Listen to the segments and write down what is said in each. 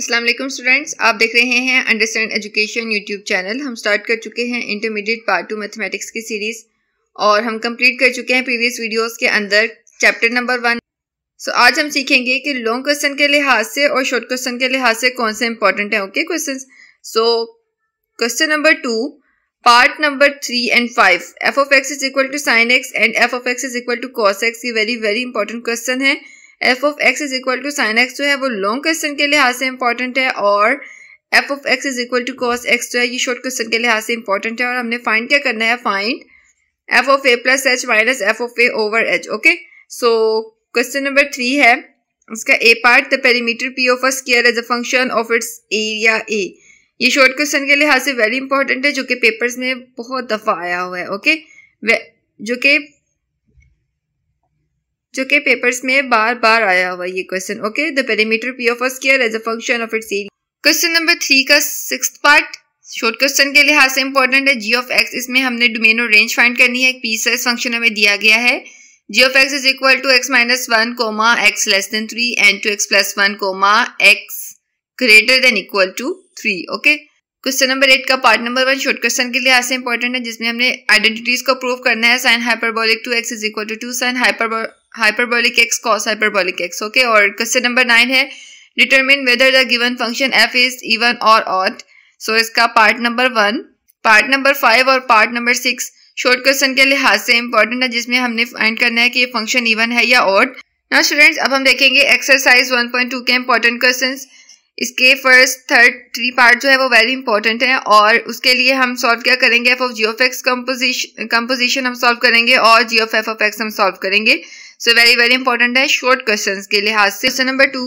Aslam students आप देख रहे हैं अंडरस्टैंड एजुकेशन यूट्यूब चैनल हम स्टार्ट कर चुके हैं इंटरमीडिएट पार्ट टू मैथमेटिक्स की सीरीज़ और हम कंप्लीट कर चुके हैं प्रीवियस वीडियोस के अंदर चैप्टर नंबर वन सो आज हम सीखेंगे कि लॉन्ग क्वेश्चन के लिहाज से और शॉर्ट क्वेश्चन के लिहाज से कौन से इंपॉर्टेंट है okay question so question number two part number three and five f of x is equal to sine x and f of x is equal to cos x ये very very important question है f of x is equal to sine x जो है वो long question के लिहाज से important है और f of x is equal to cos x जो है ये शॉर्ट क्वेश्चन के लिहाज से इंपॉर्टेंट है और हमने फाइंड क्या करना है find f of a plus h minus f of a over h okay so question number three है उसका A part the perimeter p of a square as a function of its area a ये short question के लिहाज से very important है जो कि papers में बहुत दफ़ा आया हुआ है ओके okay? जो कि जो कि पेपर्स में बार बार आया हुआ ये question okay the perimeter p of a square as a function of its area question number three का सिक्स पार्ट शॉर्ट क्वेश्चन के लिहाज से इंपॉर्टेंट है जी ऑफ एक्स इसमें हमने डोमेन और रेंज फाइंड करनी है एक पी साइज फंक्शन हमें दिया गया है g of x is equal to x minus one comma x less than three and two x plus one comma x greater than equal to three okay question number eight का part number one short question के लिए ऐसे important है जिसमें हमने identities को prove करना है sine hyperbolic two x is equal to two sine hyperbolic x cos hyperbolic x okay और क्वेश्चन नंबर नाइन है determine whether the given function f is even और ऑट सो इसका part number one part number five और part number six short question के लिहाज से important है जिसमें हमने फाइंड करना है कि ये फंक्शन इवन है या ऑट ना स्टूडेंट्स अब हम देखेंगे एक्सरसाइज 1.2 के इंपॉर्टेंट क्वेश्चंस इसके फर्स्ट थर्ड थ्री पार्ट जो है वो वेरी इंपॉर्टेंट है और उसके लिए हम सॉल्व क्या करेंगे f of g of x composition हम सॉल्व करेंगे और g of f of x हम सॉल्व करेंगे सो वेरी वेरी इंपॉर्टेंट है शॉर्ट क्वेश्चन के लिहाज से क्वेश्चन नंबर टू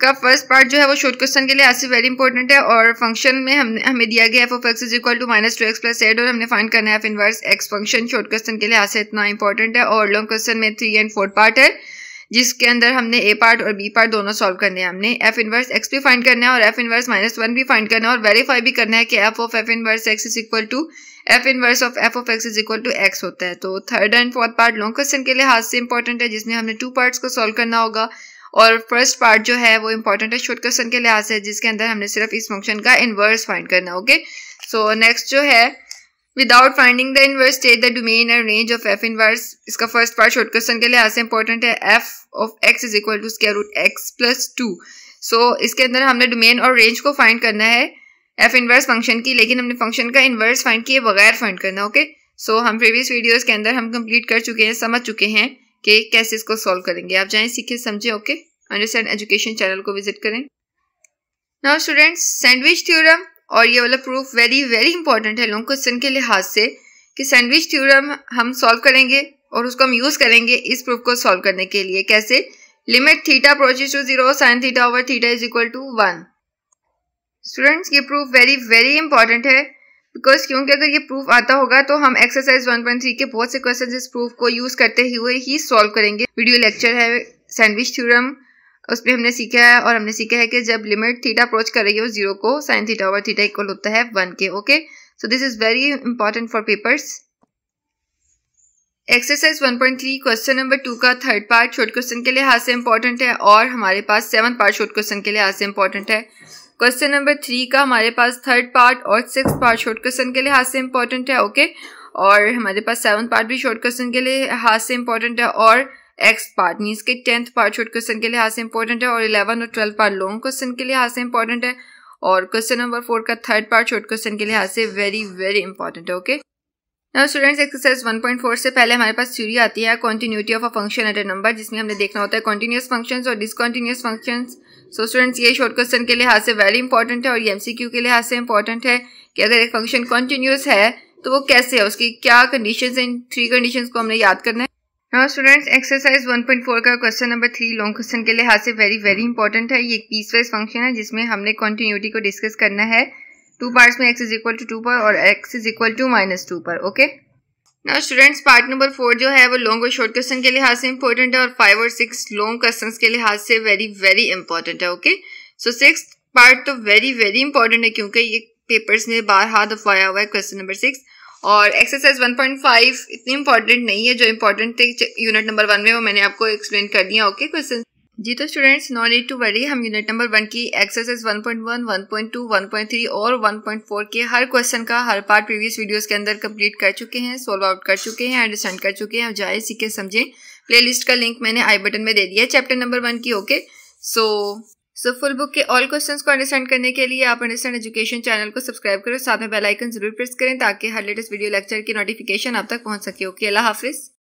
का फर्स्ट पार्ट जो है वो शॉर्ट क्वेश्चन के लिए आज से वेरी इंपॉर्टेंट है और फंक्शन में हमने हमें दिया गया f of x is equal to minus two x plus add और हमने फाइंड करना है f inverse x function short question के लिए आज से इतना इंपॉर्टेंट है और लॉन्ग क्वेश्चन में थ्री एंड फोर्थ पार्ट है जिसके अंदर हमने ए पार्ट और बी पार्ट दोनों सॉल्व करने हैं हमने एफ इनवर्स एक्स भी फाइंड करना है और एफ इनवर्स माइनस वन भी फाइंड करना है और वेरीफाई भी करना है कि f of f inverse x is equal to f inverse of f of x is equal to x होता है तो third and fourth part long question के लिहाज से इंपॉर्टेंट है जिसमें हमने टू पार्ट्स को सॉल्व करना होगा और फर्स्ट पार्ट जो है वो इंपॉर्टेंट है शॉर्ट क्वेश्चन के लिहाज से जिसके अंदर हमने सिर्फ इस फंक्शन का इनवर्स फाइंड करना है ओके सो नेक्स्ट जो है without finding the inverse state the domain and range of f inverse इसका फर्स्ट पार्ट शॉर्ट क्वेश्चन के लिए से इंपॉर्टेंट है f of x is equal to square root x plus two so इसके अंदर हमने डोमेन और रेंज को फाइंड करना है एफ इनवर्स फंक्शन की लेकिन हमने फंक्शन का इनवर्स फाइंड किए बगैर फाइंड करना ओके सो so, हम प्रीवियस वीडियोज के अंदर हम कंप्लीट कर चुके हैं समझ चुके हैं कि कैसे इसको सॉल्व करेंगे आप जाए सीखे समझे ओके अंडरस्टैंड एजुकेशन चैनल को विजिट करें नाउ स्टूडेंट्स सैंडविच थ्योरम और ये वाला प्रूफ वेरी वेरी इंपॉर्टेंट है लॉन्ग क्वेश्चन के लिहाज से कि सैंडविच थ्योरम हम सॉल्व करेंगे और उसको हम यूज़ करेंगे इस प्रूफ को सॉल्व करने के लिए कैसे limit theta approaches to zero sine theta over theta is equal to one students ये प्रूफ वेरी वेरी इंपॉर्टेंट है बिकॉज क्योंकि अगर ये प्रूफ आता होगा तो हम एक्सरसाइज 1.3 के बहुत से क्वेश्चन इस प्रूफ को यूज़ करते हुए ही सॉल्व करेंगे वीडियो लेक्चर है सैंडविच थ्योरम उसमें हमने सीखा है और हमने सीखा है कि जब लिमिट थीटा अप्रोच कर रही हो जीरो को sine theta over theta equal होता है वन के okay so this is very important for papers exercise 1.3 question number two का थर्ड पार्ट शॉर्ट क्वेश्चन के लिए हाथ से इंपॉर्टेंट है और हमारे पास सेवन पार्ट शॉर्ट क्वेश्चन के लिए हाथ से इंपॉर्टेंट है क्वेश्चन नंबर थ्री का हमारे पास थर्ड पार्ट और सिक्स पार्ट शॉर्ट क्वेश्चन के लिए हाथ से इंपॉर्टेंट है ओके okay? और हमारे पास सेवन पार्ट भी शॉर्ट क्वेश्चन के लिए हाथ से इंपॉर्टेंट है और एक्स पार्ट मीन्स के टेंथ पार्ट छोट क्वेश्चन के लिहाज से इंपॉर्टेंट है और इलेवन और ट्वेल्थ पार्ट लॉन्ग क्वेश्चन के लिहाज से इंपॉर्टेंट है और क्वेश्चन नंबर फोर का थर्ड पार्ट छोट क्वेश्चन के लिहाज से वेरी वेरी इंपॉर्टेंट है ओके स्टूडेंट्स एक्सरसाइज 1.4 से पहले हमारे पास थ्योरी आती है continuity of a function at a number जिसमें हमने देखना होता है कॉन्टिन्यूस फंक्शन और डिसकॉन्टिन्यूस फंक्शन सो स्टूडेंट्स ये शॉर्ट क्वेश्चन के लिहाज से वेरी इंपॉर्टेंट है और एमसीक्यू के लिहाज से इंपॉर्टेंट है कि अगर एक फंक्शन कॉन्टिन्यूस है तो वो कैसे है उसकी क्या कंडीशन है इन थ्री कंडीशन को हमने याद करना है नाउ स्टूडेंट्स एक्सरसाइज 1.4 का question number three long question के लिहाज से वेरी वेरी इंपॉर्टेंट है ये एक पीस वाइज फंक्शन है जिसमें हमने कॉन्टिन्यूटी को डिस्कस करना है टू पार्ट्स में X is equal to two पर और X is equal to minus two पर okay now students part number four जो है वो लॉन्ग और शॉर्ट क्वेश्चन के लिहाज से इंपॉर्टेंट है और फाइव और सिक्स लॉन्ग क्वेश्चन के लिहाज से वेरी वेरी इंपॉर्टेंट है ओके सो सिक्स पार्ट तो वेरी वेरी इंपॉर्टेंट है क्योंकि ये पेपर्स में हाथ दफाया हुआ है क्वेश्चन नंबर सिक्स और एक्सरसाइज 1.5 इतनी इंपॉर्टेंट नहीं है जो इंपॉर्टेंट थे यूनिट नंबर वन में वो मैंने आपको एक्सप्लेन कर दिया ओके क्वेश्चन जी तो students no need to worry हम यूनिट नंबर वन की एक्सरसाइज 1.1, 1.2, 1.3 और 1.4 के हर क्वेश्चन का हर पार्ट प्रीवियस वीडियोस के अंदर कंप्लीट कर चुके हैं सोल्व आउट कर चुके हैं अंडरस्टैंड कर चुके हैं आप जाए सीखे समझें प्लेलिस्ट का लिंक मैंने आई बटन में दे दिया चैप्टर नंबर वन की okay so so full book के ऑल क्वेश्चंस को अंडरस्टैंड करने के लिए आप अंडरस्टैंड एजुकेशन चैनल को सब्सक्राइब करें साथ में बेल आइकन जरूर प्रेस करें ताकि हर लेटेस्ट वीडियो लेक्चर की नोटिफिकेशन आप तक पहुंच सके ओके अल्लाह हाफिज़